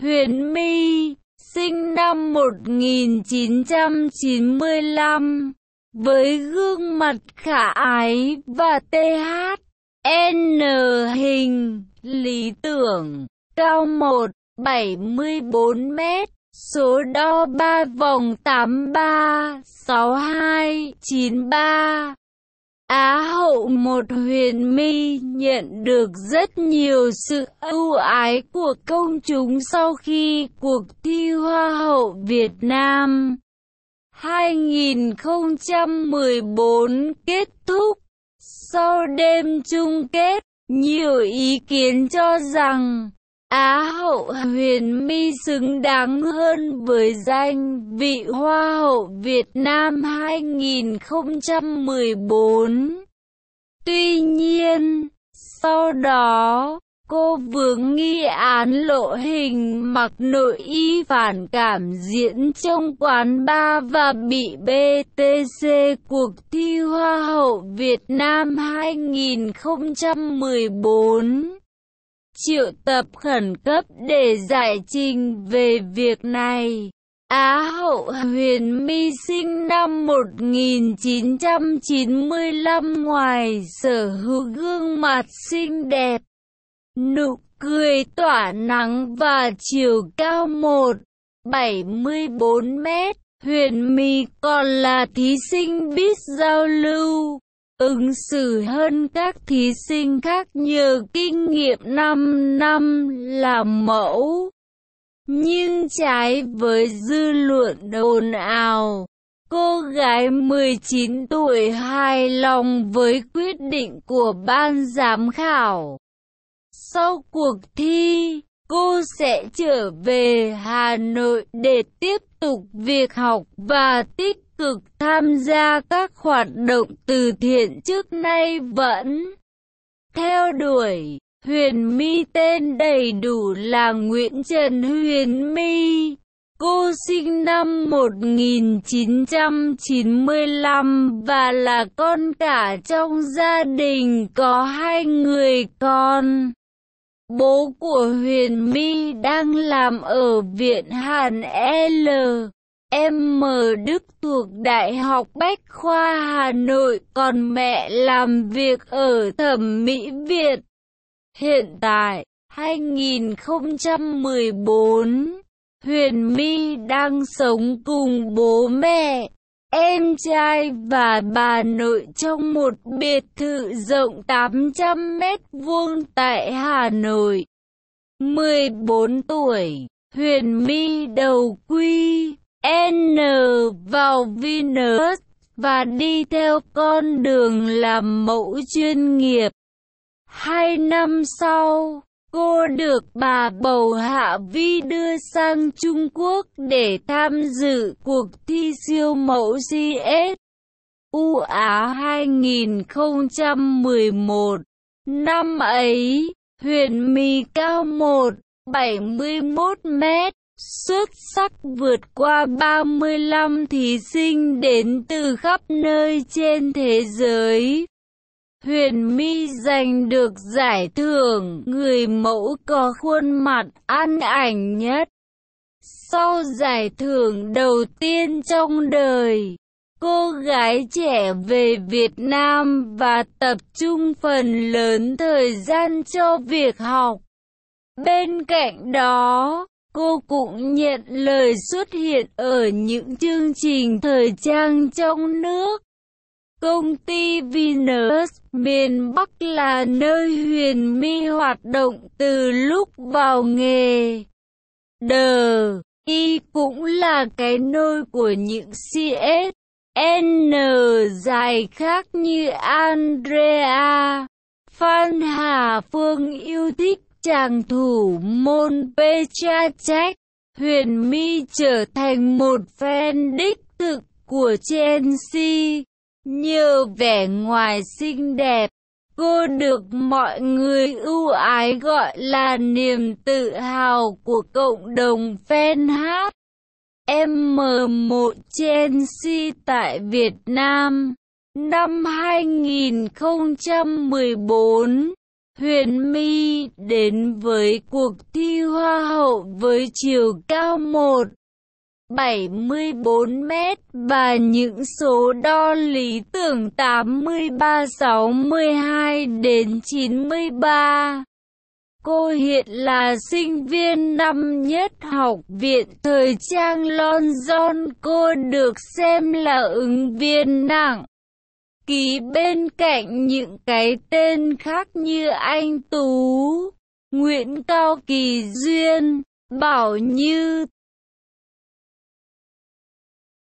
Huyền My, sinh năm 1995, với gương mặt khả ái và TH, N hình, lý tưởng, cao 1, 74 mét, số đo 3 vòng 83, 62, 93. Á hậu một huyền mi nhận được rất nhiều sự ưu ái của công chúng sau khi cuộc thi Hoa hậu Việt Nam 2014 kết thúc. Sau đêm chung kết, nhiều ý kiến cho rằng Á hậu huyền mi xứng đáng hơn với danh vị Hoa hậu Việt Nam 2014. Tuy nhiên, sau đó, cô vướng nghi án lộ hình mặc nội y phản cảm diễn trong quán bar và bị BTC cuộc thi Hoa hậu Việt Nam 2014 triệu tập khẩn cấp để giải trình về việc này. Á hậu Huyền My sinh năm 1995 ngoài sở hữu gương mặt xinh đẹp, nụ cười tỏa nắng và chiều cao 174 74 mét. Huyền My còn là thí sinh biết giao lưu, ứng xử hơn các thí sinh khác nhờ kinh nghiệm 5 năm làm mẫu. Nhưng trái với dư luận ồn ào, cô gái 19 tuổi hài lòng với quyết định của ban giám khảo. Sau cuộc thi, cô sẽ trở về Hà Nội để tiếp tục việc học và tích cực tham gia các hoạt động từ thiện trước nay vẫn theo đuổi. Huyền My tên đầy đủ là Nguyễn Trần Huyền My. Cô sinh năm 1995 và là con cả trong gia đình có hai người con. Bố của Huyền My đang làm ở Viện Hàn L em mở Đức thuộc Đại học Bách Khoa Hà Nội còn mẹ làm việc ở Thẩm Mỹ viện Hiện tại, 2014, Huyền My đang sống cùng bố mẹ, em trai và bà nội trong một biệt thự rộng 800 mét vuông tại Hà Nội. 14 tuổi, Huyền My đầu quy N vào Venus và đi theo con đường làm mẫu chuyên nghiệp. Hai năm sau, cô được bà bầu Hạ Vi đưa sang Trung Quốc để tham dự cuộc thi siêu mẫu GS U Á 2011. Năm ấy, Huyền Mì Cao 1, 71 mét, xuất sắc vượt qua 35 thí sinh đến từ khắp nơi trên thế giới. Huyền My giành được giải thưởng người mẫu có khuôn mặt ăn ảnh nhất. Sau giải thưởng đầu tiên trong đời, cô gái trẻ về Việt Nam và tập trung phần lớn thời gian cho việc học. Bên cạnh đó, Cô cũng nhận lời xuất hiện ở những chương trình thời trang trong nước. Công ty Venus miền Bắc là nơi Huyền My hoạt động từ lúc vào nghề. Đờ, y cũng là cái nôi của những CS, N dài khác như Andrea. Phan Hà Phương yêu thích chàng thủ môn Petra Huyền My trở thành một fan đích thực của Chelsea. Nhờ vẻ ngoài xinh đẹp, cô được mọi người ưu ái gọi là niềm tự hào của cộng đồng fan hát. M1 Chelsea tại Việt Nam năm 2014 Huyền My đến với cuộc thi Hoa hậu với chiều cao 1. 74 mét và những số đo lý tưởng 83 62 đến 93. Cô hiện là sinh viên năm nhất học viện thời trang London. Cô được xem là ứng viên nặng ký bên cạnh những cái tên khác như Anh Tú, Nguyễn Cao Kỳ Duyên, Bảo Như